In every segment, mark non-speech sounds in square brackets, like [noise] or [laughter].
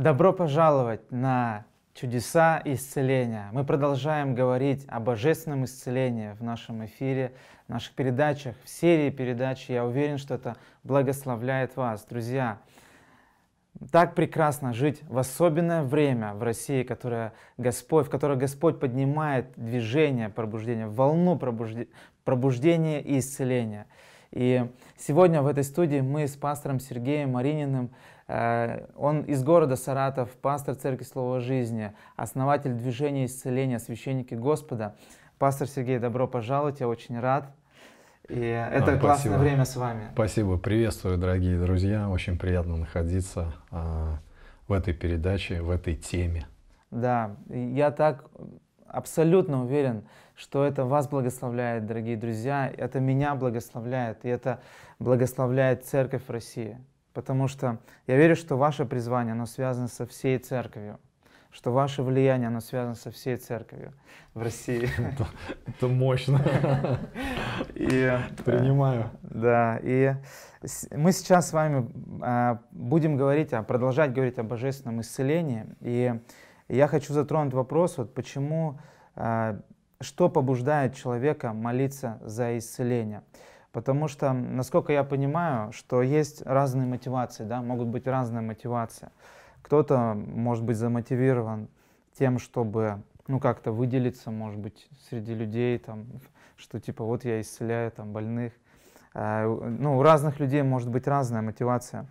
Добро пожаловать на чудеса исцеления. Мы продолжаем говорить о божественном исцелении в нашем эфире, в наших передачах, в серии передач. Я уверен, что это благословляет вас, друзья. Так прекрасно жить в особенное время в России, которое Господь, в которое Господь поднимает движение пробуждения, волну пробуждения, пробуждения и исцеления. И сегодня в этой студии мы с пастором Сергеем Марининым. Э, он из города Саратов, пастор Церкви Слова Жизни, основатель движения исцеления «Священники Господа». Пастор Сергей, добро пожаловать, я очень рад. И это а, Спасибо. классное время с вами. Спасибо, приветствую, дорогие друзья. Очень приятно находиться а, в этой передаче, в этой теме. Да, я так абсолютно уверен, что это вас благословляет, дорогие друзья, это меня благословляет, и это благословляет Церковь России. Потому что я верю, что ваше призвание, оно связано со всей Церковью что ваше влияние, оно связано со всей церковью в России. [laughs] Это, это мощно. [laughs] И, э, Принимаю. Да, и мы сейчас с вами а, будем говорить, а, продолжать говорить о божественном исцелении. И я хочу затронуть вопрос, вот почему а, что побуждает человека молиться за исцеление. Потому что, насколько я понимаю, что есть разные мотивации, да, могут быть разные мотивации. Кто-то может быть замотивирован тем, чтобы ну, как-то выделиться, может быть, среди людей, там, что типа вот я исцеляю там, больных. Э, ну, у разных людей может быть разная мотивация.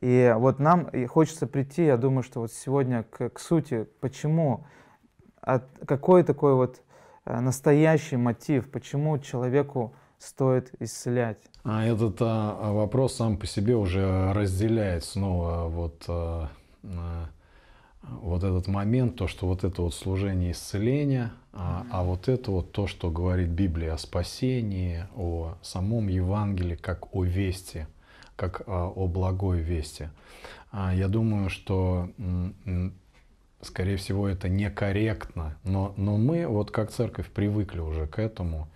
И вот нам хочется прийти, я думаю, что вот сегодня к, к сути, почему, от, какой такой вот Э, настоящий мотив, почему человеку стоит исцелять. А этот а, а вопрос сам по себе уже разделяет снова вот, а, вот этот момент, то, что вот это вот служение исцеления, а, а вот это вот то, что говорит Библия о спасении, о самом Евангелии, как о вести, как а, о благой вести. А я думаю, что скорее всего, это некорректно. Но, но мы, вот как церковь, привыкли уже к этому.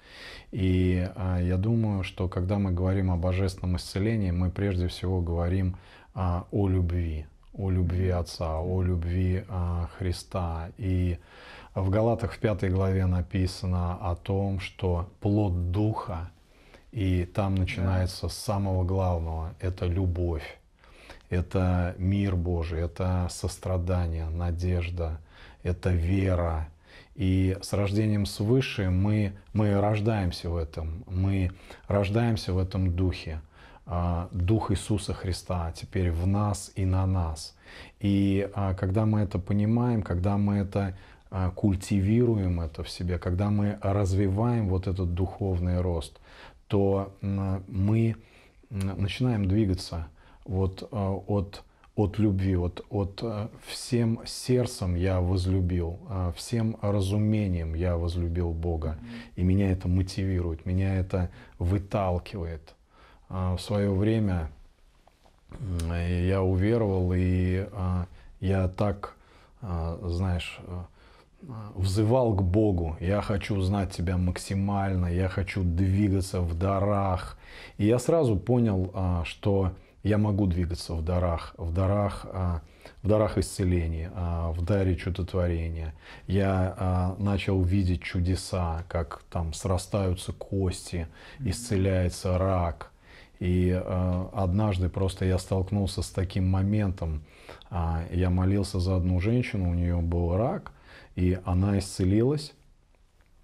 И а, я думаю, что когда мы говорим о божественном исцелении, мы прежде всего говорим а, о любви, о любви Отца, о любви а, Христа. И в Галатах в пятой главе написано о том, что плод Духа, и там начинается с самого главного, это любовь это мир Божий, это сострадание, надежда, это вера. И с рождением свыше мы, мы рождаемся в этом, мы рождаемся в этом духе. А, Дух Иисуса Христа теперь в нас и на нас. И а, когда мы это понимаем, когда мы это а, культивируем это в себе, когда мы развиваем вот этот духовный рост, то мы начинаем двигаться – вот э, от, от любви, вот от э, всем сердцем я возлюбил, э, всем разумением я возлюбил Бога. И меня это мотивирует, меня это выталкивает. А в свое время я уверовал, и я так, знаешь, взывал к Богу, я хочу знать Тебя максимально, я хочу двигаться в дарах. И я сразу понял, что я могу двигаться в дарах, в дарах, а, в дарах исцеления, а, в даре чудотворения. Я а, начал видеть чудеса, как там срастаются кости, исцеляется рак. И однажды просто я столкнулся с таким моментом. Я молился за одну женщину, у нее был рак, и она исцелилась.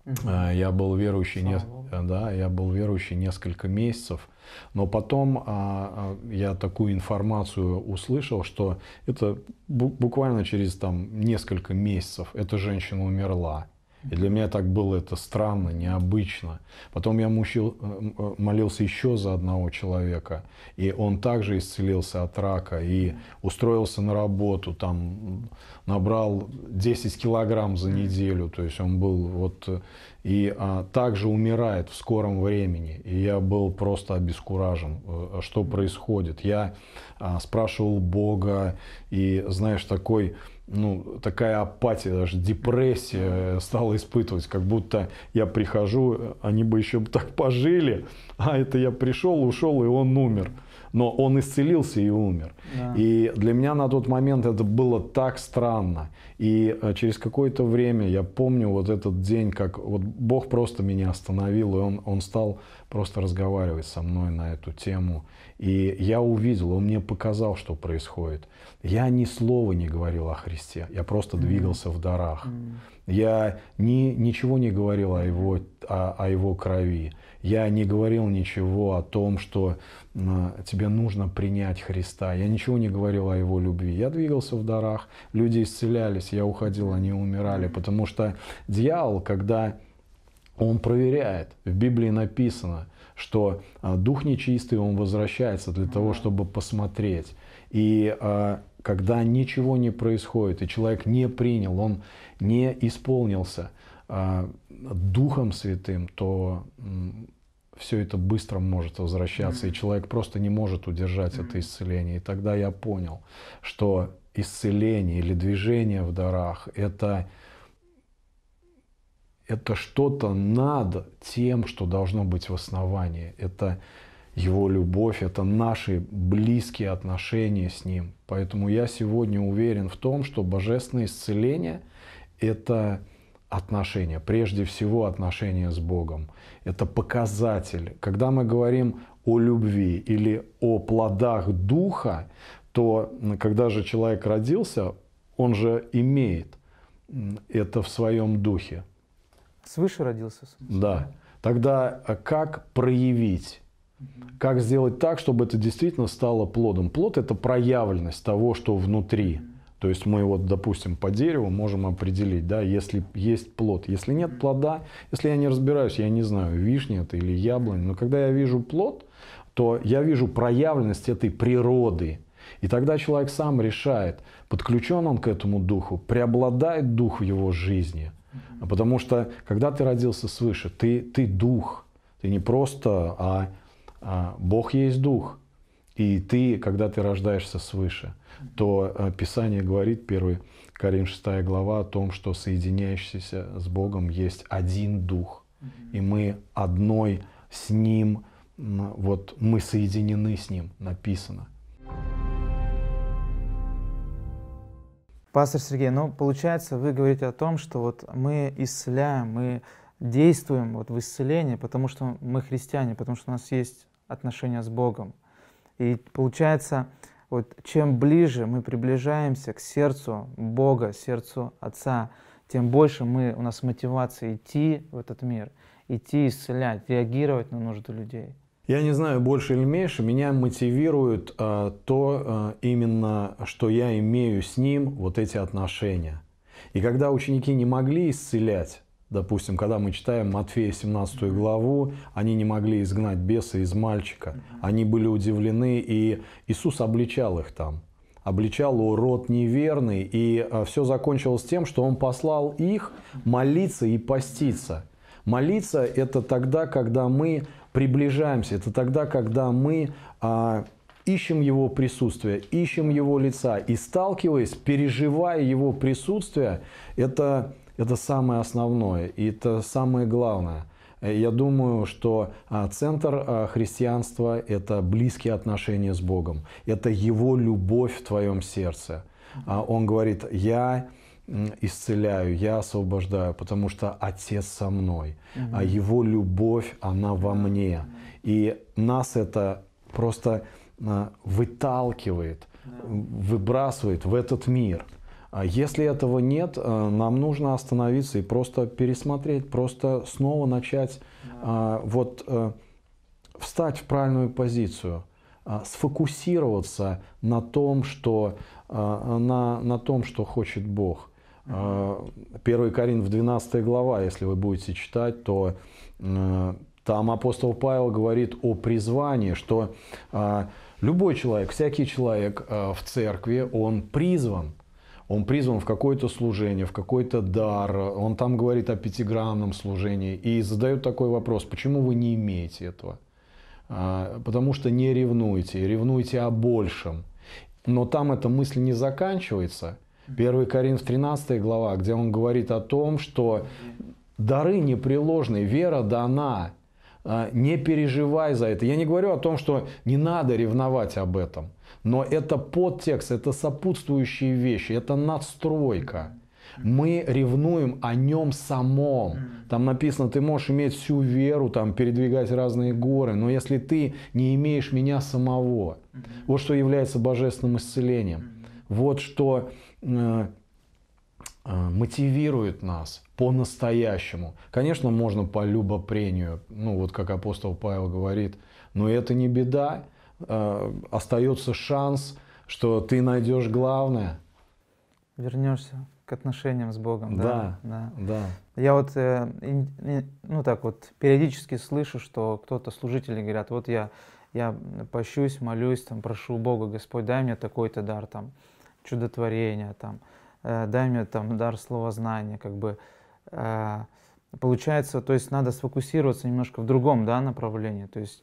Я был верующий не да, я был верующий несколько месяцев, но потом а, а я такую информацию услышал, что это буквально через там несколько месяцев эта женщина умерла. И для меня так было это странно, необычно. Потом я мучил, э, э, молился еще за одного человека, и он также исцелился от рака, и устроился на работу, там набрал 10 килограмм за неделю, то есть он был вот э, и а, также умирает в скором времени. И я был просто обескуражен, э, что происходит. Я а, спрашивал Бога, и знаешь, такой, ну, такая апатия, даже депрессия э, стала испытывать, как будто я прихожу, э, они бы еще так пожили, а это я пришел, ушел, и он умер но он исцелился и умер. Да. И для меня на тот момент это было так странно. И э, через какое-то время я помню вот этот день, как вот Бог просто меня остановил, и он, он стал просто разговаривать со мной на эту тему. И я увидел, он мне показал, что происходит. Я ни слова не говорил о Христе, я просто mm-hmm. двигался в дарах. Mm-hmm. Я ни, ничего не говорил о его, о, о его крови. Я не говорил ничего о том, что э, тебе нужно принять Христа. Я ничего не говорил о его любви. Я двигался в дарах, люди исцелялись, я уходил, они умирали. Потому что дьявол, когда он проверяет. В Библии написано, что а, дух нечистый, он возвращается для того, чтобы посмотреть. И а, когда ничего не происходит, и человек не принял, он не исполнился а, Духом Святым, то все это быстро может возвращаться, и человек просто не может удержать это исцеление. И тогда я понял, что исцеление или движение в дарах – это это что-то над тем, что должно быть в основании. Это его любовь, это наши близкие отношения с ним. Поэтому я сегодня уверен в том, что божественное исцеление – это отношения, прежде всего отношения с Богом. Это показатель. Когда мы говорим о любви или о плодах Духа, то когда же человек родился, он же имеет это в своем духе. Свыше родился? Да. Тогда э, как проявить? Как сделать так, чтобы это действительно стало плодом? Плод – это проявленность того, что внутри. То есть мы вот, допустим, по дереву можем определить, да, если есть плод. Если нет плода, если я не разбираюсь, я не знаю, вишня это или яблонь. Но когда я вижу плод, то я вижу проявленность этой природы. И тогда человек сам решает, подключен он к этому духу, преобладает дух в его жизни – Mm-hmm. Потому что, когда ты родился свыше, ты, ты дух. Ты не просто, а, а Бог есть дух. И ты, когда ты рождаешься свыше, то э, Писание говорит, 1 Корин 6 глава, о том, что соединяющийся с Богом есть один дух. И мы одной с Ним, вот мы соединены с Ним, написано. Пастор Сергей, ну получается, вы говорите о том, что вот мы исцеляем, мы действуем вот в исцелении, потому что мы христиане, потому что у нас есть отношения с Богом. И получается, вот чем ближе мы приближаемся к сердцу Бога, сердцу Отца, тем больше мы, у нас мотивация идти в этот мир, идти исцелять, реагировать на нужды людей. Я не знаю, больше или меньше, меня мотивирует э, то э, именно, что я имею с ним вот эти отношения. И когда ученики не могли исцелять, допустим, когда мы читаем Матфея 17 главу, они не могли изгнать беса из мальчика, они были удивлены, и Иисус обличал их там, обличал урод неверный, и э, все закончилось тем, что он послал их молиться и поститься. Молиться – это тогда, когда мы приближаемся, это тогда, когда мы а, ищем его присутствие, ищем его лица и сталкиваясь, переживая его присутствие, это, это самое основное и это самое главное. Э, я думаю, что а, центр а, христианства – это близкие отношения с Богом. Это Его любовь в твоем сердце. А он говорит, я исцеляю, я освобождаю, потому что Отец со мной, а Его любовь, она во мне. И нас это просто а, выталкивает, выбрасывает в этот мир. А если этого нет, э, нам нужно остановиться и просто пересмотреть, просто снова начать а, вот э, встать в правильную позицию, сфокусироваться на том, что, на, на том, что хочет Бог. 1 а, Коринф 12 глава, если вы будете читать, то э, там апостол Павел говорит о призвании, что а, любой человек, всякий человек а, в церкви, он призван. Он призван в какое-то служение, в какой-то дар. Он там говорит о пятигранном служении. И задает такой вопрос, почему вы не имеете этого? Потому что не ревнуете, ревнуете о большем. Но там эта мысль не заканчивается – 1 Коринф 13 глава, где он говорит о том, что дары непреложны, вера дана, э, не переживай за это. Я не говорю о том, что не надо ревновать об этом, но это подтекст, это сопутствующие вещи, это надстройка. Мы ревнуем о нем самом. Там написано, ты можешь иметь всю веру, там, передвигать разные горы, но если ты не имеешь меня самого, вот что является божественным исцелением. Вот что Э, э, мотивирует нас по-настоящему. Конечно, можно по любопрению, ну вот как апостол Павел говорит, но это не беда, э, остается шанс, что ты найдешь главное. Вернешься к отношениям с Богом. Да, да. да. да. Я вот, ну так вот, периодически слышу, что кто-то, служители говорят, вот я, я пощусь, молюсь, там, прошу Бога, Господь, дай мне такой-то дар, там, чудотворения, там, э, дай мне там дар слова знания как бы э, получается, то есть надо сфокусироваться немножко в другом да, направлении. То есть...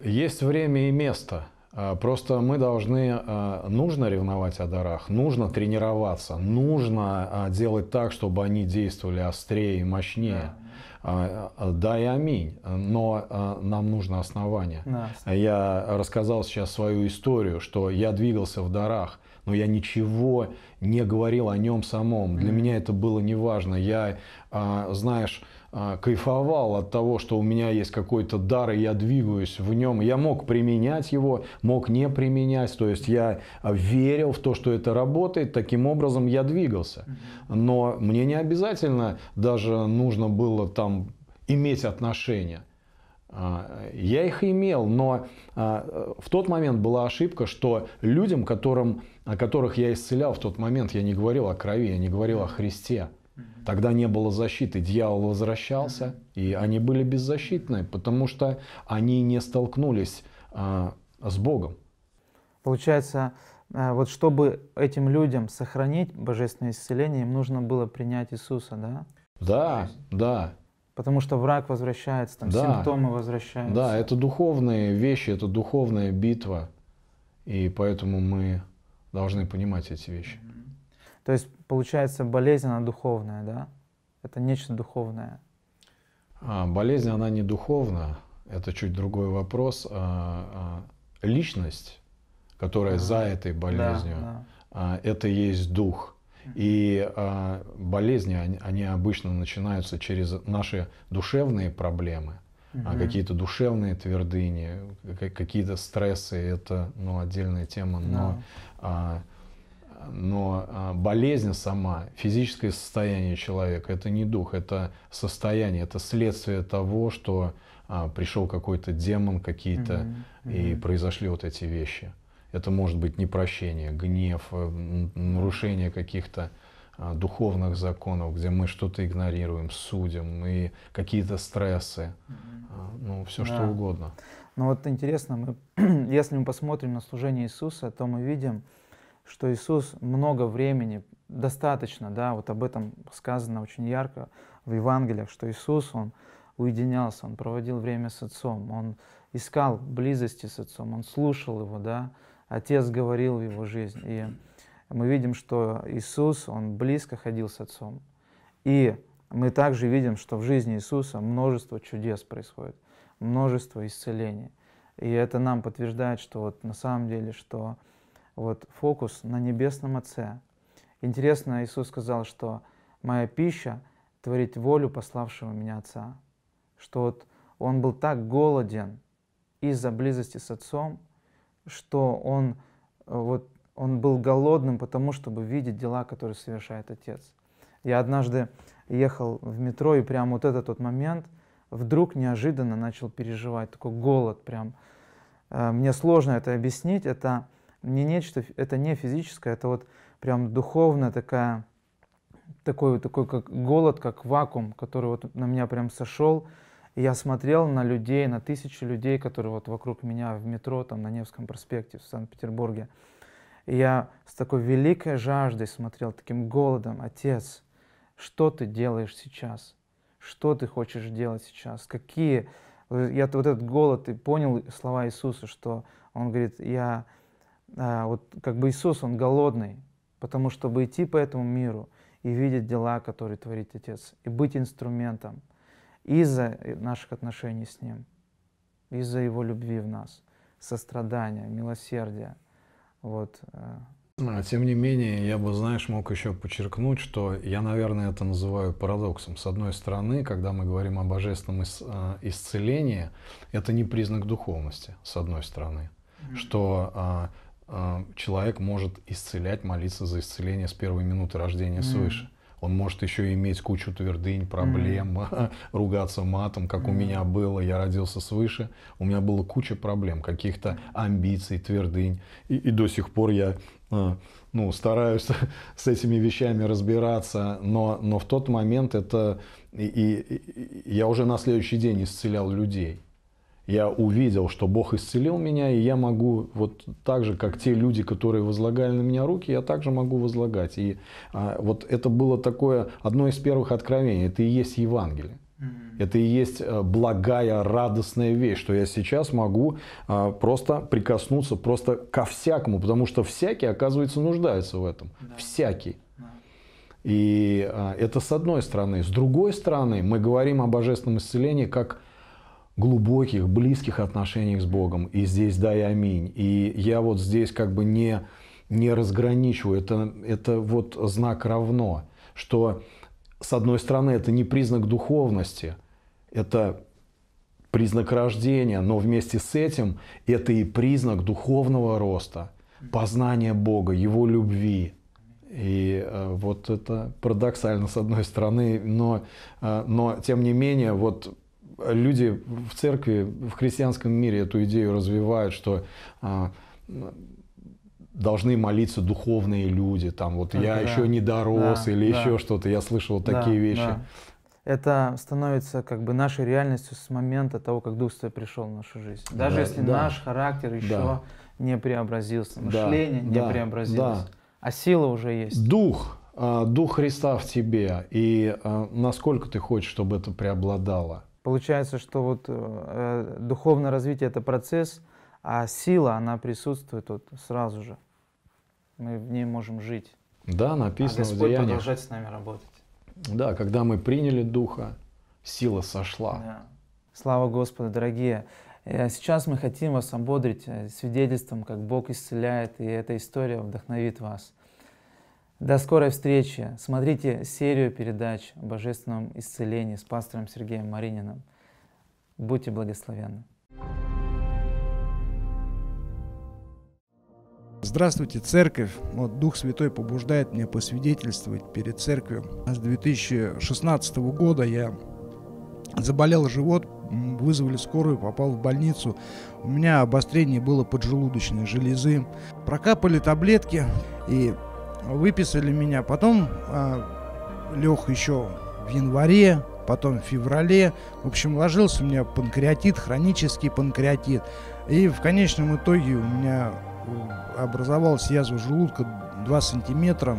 есть время и место. А, просто мы должны, э, нужно ревновать о дарах, нужно тренироваться, нужно а, делать так, чтобы они действовали острее и мощнее. Да. А, а, да и аминь, но а, нам нужно основание. Да. Я рассказал сейчас свою историю, что я двигался в дарах, но я ничего не говорил о нем самом. Для mm меня это было неважно. Я, знаешь, а, кайфовал от того, что у меня есть какой-то дар, и я двигаюсь в нем. Я мог применять его, мог не применять. То есть я а, верил в то, что это работает. Таким образом я двигался. Но мне не обязательно даже нужно было там иметь отношения. А, я их имел, но в тот момент была ошибка, что людям, которым, которых я исцелял в тот момент, я не говорил о крови, я не говорил о Христе. Тогда не было защиты, дьявол возвращался, и они были беззащитны, потому что они не столкнулись а, с Богом. Получается, э, вот чтобы этим людям сохранить божественное исцеление, им нужно было принять Иисуса, да? Да, да. Потому что враг возвращается, там да, симптомы возвращаются. Да, это духовные вещи, это духовная битва. И поэтому мы должны понимать эти вещи. Mm-hmm. То есть, получается, болезнь, она духовная, да? Это нечто духовное. А, болезнь, она не духовна. Это чуть другой вопрос. А, а, личность, которая а, за этой болезнью, да, да. это есть дух. И э, болезни, они, они обычно начинаются через наши душевные проблемы, угу. mm какие-то душевные твердыни, какие-то стрессы, это ну, отдельная тема, но да. Yeah. А, но а, болезнь сама, физическое состояние человека, это не дух, это состояние, это следствие того, что а, пришел какой-то демон какие-то угу, и произошли вот эти вещи. Это может быть непрощение, гнев, э, нарушение каких-то а, духовных законов, где мы что-то игнорируем, судим, и какие-то стрессы, ну все да. что угодно. Ну вот интересно, мы, [clears throat] если мы посмотрим на служение Иисуса, то мы видим, что Иисус много времени, достаточно, да, вот об этом сказано очень ярко в Евангелиях, что Иисус, Он уединялся, Он проводил время с Отцом, Он искал близости с Отцом, Он слушал Его, да, Отец говорил в Его жизнь. И мы видим, что Иисус, Он близко ходил с Отцом. И мы также видим, что в жизни Иисуса множество чудес происходит, множество исцелений. И это нам подтверждает, что вот на самом деле, что вот фокус на небесном Отце. Интересно, Иисус сказал, что «моя пища – творить волю пославшего меня Отца». Что вот он был так голоден из-за близости с Отцом, что он, э, вот, он был голодным потому, чтобы видеть дела, которые совершает Отец. Я однажды ехал в метро, и прям вот этот вот момент вдруг неожиданно начал переживать, такой голод прям. Э, мне сложно это объяснить, это не нечто, это не физическое, это вот прям духовная такая, такой, такой как голод, как вакуум, который вот на меня прям сошел. И я смотрел на людей, на тысячи людей, которые вот вокруг меня в метро, там на Невском проспекте в Санкт-Петербурге. И я с такой великой жаждой смотрел, таким голодом, отец, что ты делаешь сейчас? Что ты хочешь делать сейчас? Какие? Я вот этот голод, ты понял слова Иисуса, что он говорит, я а, вот как бы Иисус, он голодный, потому чтобы идти по этому миру и видеть дела, которые творит Отец, и быть инструментом из-за наших отношений с Ним, из-за Его любви в нас, сострадания, милосердия. Вот. А, тем не менее, я бы, знаешь, мог еще подчеркнуть, что я, наверное, это называю парадоксом. С одной стороны, когда мы говорим о божественном э, исцелении, это не признак духовности, с одной стороны. Mm-hmm. Что а, человек может исцелять, молиться за исцеление с первой минуты рождения mm. свыше. Он может еще иметь кучу твердынь, проблем, mm. [laughs] ругаться матом, как mm. у меня было. Я родился свыше, у меня было куча проблем, каких-то амбиций, твердынь. И, и до сих пор я э, ну, стараюсь [laughs] с этими вещами разбираться, но, но в тот момент это... И, и, и я уже на следующий день исцелял людей. Я увидел, что Бог исцелил меня, и я могу вот так же, как те люди, которые возлагали на меня руки, я также могу возлагать. И а, вот это было такое одно из первых откровений. Это и есть Евангелие. Это и есть э, благая, радостная вещь, что я сейчас могу а, просто прикоснуться просто ко всякому, потому что всякий, оказывается, нуждается в этом. Да. Всякий. Да. И а, это с одной стороны. С другой стороны, мы говорим о божественном исцелении как глубоких, близких отношениях с Богом. И здесь дай аминь. И я вот здесь как бы не, не разграничиваю. Это, это вот знак равно, что с одной стороны это не признак духовности, это признак рождения, но вместе с этим это и признак духовного роста, познания Бога, Его любви. И э, вот это парадоксально с одной стороны, но, э, но тем не менее вот люди в церкви, в христианском мире эту идею развивают, что а, должны молиться духовные люди, там вот я да, еще не дорос да, или да, еще что-то, я слышал вот да, такие вещи. Да. Это становится как бы нашей реальностью с момента того, как Дух Святой пришел в нашу жизнь. Даже да, если да. наш характер еще да. не преобразился, мышление да, не да, преобразилось, да. а сила уже есть. Дух, а, Дух Христа в тебе, и а, насколько ты хочешь, чтобы это преобладало. Получается, что вот э, э, духовное развитие – это процесс, а сила, она присутствует вот сразу же. Мы в ней можем жить. Да, написано а Господь в Деяниях. продолжать с нами работать. Да, когда мы приняли Духа, сила сошла. Да. Слава Господу, дорогие. Э, сейчас мы хотим вас ободрить э, свидетельством, как Бог исцеляет, и эта история вдохновит вас. До скорой встречи. Смотрите серию передач о божественном исцелении с пастором Сергеем Марининым. Будьте благословенны. Здравствуйте, Церковь! Вот Дух Святой побуждает меня посвидетельствовать перед Церковью. С 2016 года я заболел живот, вызвали скорую, попал в больницу. У меня обострение было поджелудочной железы. Прокапали таблетки и выписали меня. Потом а, лег еще в январе, потом в феврале. В общем, ложился у меня панкреатит, хронический панкреатит. И в конечном итоге у меня э, образовалась язва желудка 2 сантиметра,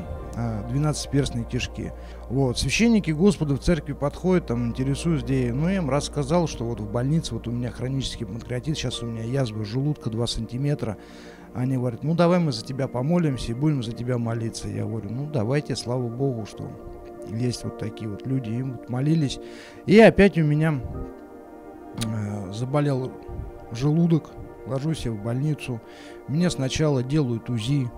12-перстные а, кишки. Вот. Священники Господа в церкви подходят, там интересуюсь, где я. Ну, я им рассказал, что вот в больнице вот у меня хронический панкреатит, сейчас у меня язва желудка 2 сантиметра. Они говорят, ну давай мы за тебя помолимся и будем за тебя молиться. Я говорю, ну давайте, слава Богу, что есть вот такие вот люди, им вот молились. И опять у меня э, заболел желудок, ложусь я в больницу. Мне сначала делают УЗИ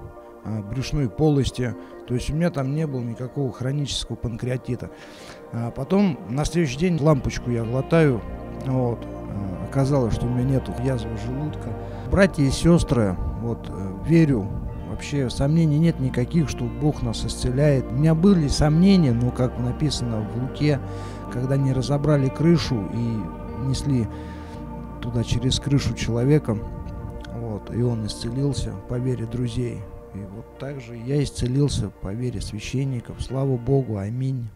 э, брюшной полости, то есть у меня там не было никакого хронического панкреатита. А потом на следующий день лампочку я глотаю, вот, э, оказалось, что у меня нет язвы желудка. Братья и сестры вот, э, верю, вообще сомнений нет никаких, что Бог нас исцеляет. У меня были сомнения, но, как написано в Луке, когда они разобрали крышу и несли туда через крышу человека, вот, и он исцелился по вере друзей. И вот так же я исцелился по вере священников. Слава Богу, аминь.